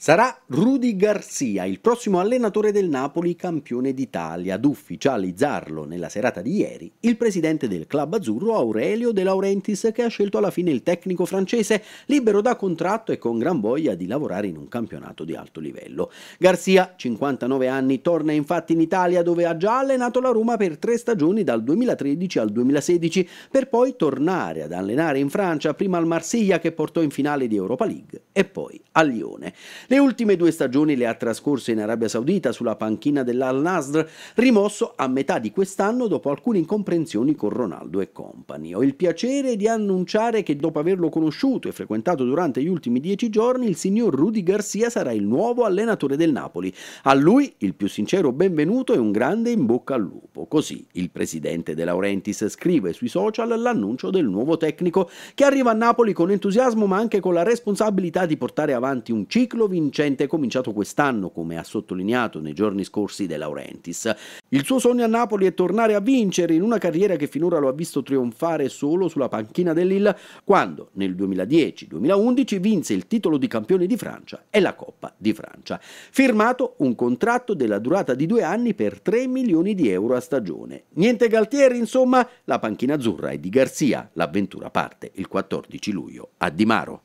Sarà Rudy Garcia il prossimo allenatore del Napoli campione d'Italia. Ad ufficializzarlo nella serata di ieri, il presidente del club azzurro Aurelio De Laurentiis che ha scelto alla fine il tecnico francese libero da contratto e con gran voglia di lavorare in un campionato di alto livello. Garcia, 59 anni, torna infatti in Italia dove ha già allenato la Roma per tre stagioni dal 2013 al 2016 per poi tornare ad allenare in Francia prima al Marsiglia che portò in finale di Europa League e poi a Lione. Le ultime due stagioni le ha trascorse in Arabia Saudita sulla panchina dell'Al Nasr, rimosso a metà di quest'anno dopo alcune incomprensioni con Ronaldo e compagni. Ho il piacere di annunciare che dopo averlo conosciuto e frequentato durante gli ultimi dieci giorni, il signor Rudy Garcia sarà il nuovo allenatore del Napoli. A lui il più sincero benvenuto e un grande in bocca al lupo. Così il presidente De Laurentiis scrive sui social l'annuncio del nuovo tecnico che arriva a Napoli con entusiasmo ma anche con la responsabilità di portare avanti un ciclo vincente vincente cominciato quest'anno, come ha sottolineato nei giorni scorsi De Laurentiis. Il suo sogno a Napoli è tornare a vincere in una carriera che finora lo ha visto trionfare solo sulla panchina dell'Ill, quando nel 2010-2011 vinse il titolo di campione di Francia e la Coppa di Francia. Firmato un contratto della durata di due anni per 3 milioni di euro a stagione. Niente Galtieri, insomma, la panchina azzurra è di Garzia, l'avventura parte il 14 luglio a Di Maro.